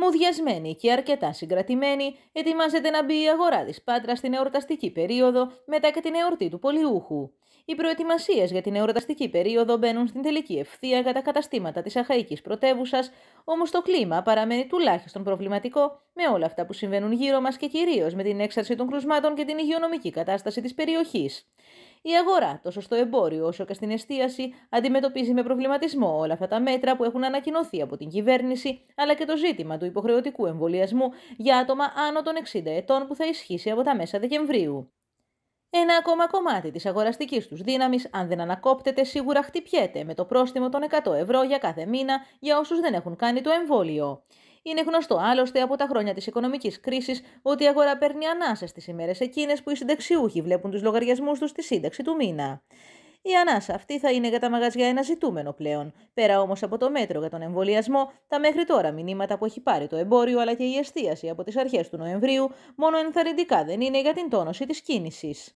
Μουδιασμένη και αρκετά συγκρατημένη, ετοιμάζεται να μπει η αγορά της Πάτρα στην εορταστική περίοδο μετά και την εορτή του Πολιούχου. Οι προετοιμασίες για την εορταστική περίοδο μπαίνουν στην τελική ευθεία για τα καταστήματα της Αχαϊκή πρωτεύουσας, όμως το κλίμα παραμένει τουλάχιστον προβληματικό με όλα αυτά που συμβαίνουν γύρω μας και κυρίως με την έξαρση των κρουσμάτων και την υγειονομική κατάσταση της περιοχής. Η αγορά, τόσο στο εμπόριο όσο και στην εστίαση, αντιμετωπίζει με προβληματισμό όλα αυτά τα μέτρα που έχουν ανακοινωθεί από την κυβέρνηση, αλλά και το ζήτημα του υποχρεωτικού εμβολιασμού για άτομα άνω των 60 ετών που θα ισχύσει από τα μέσα Δεκεμβρίου. Ένα ακόμα κομμάτι της αγοραστικής τους δύναμης, αν δεν ανακόπτεται, σίγουρα χτυπιέται με το πρόστιμο των 100 ευρώ για κάθε μήνα για όσους δεν έχουν κάνει το εμβόλιο. Είναι γνωστό άλλωστε από τα χρόνια της οικονομικής κρίσης ότι η αγορά παίρνει ανάσα στι ημέρες εκείνες που οι συνταξιούχοι βλέπουν τους λογαριασμούς τους στη σύνταξη του μήνα. Η ανάσα αυτή θα είναι για τα μαγαζιά ένα ζητούμενο πλέον. Πέρα όμως από το μέτρο για τον εμβολιασμό, τα μέχρι τώρα μηνύματα που έχει πάρει το εμπόριο αλλά και η εστίαση από τις αρχές του Νοεμβρίου, μόνο ενθαρρυντικά δεν είναι για την τόνωση της κίνησης.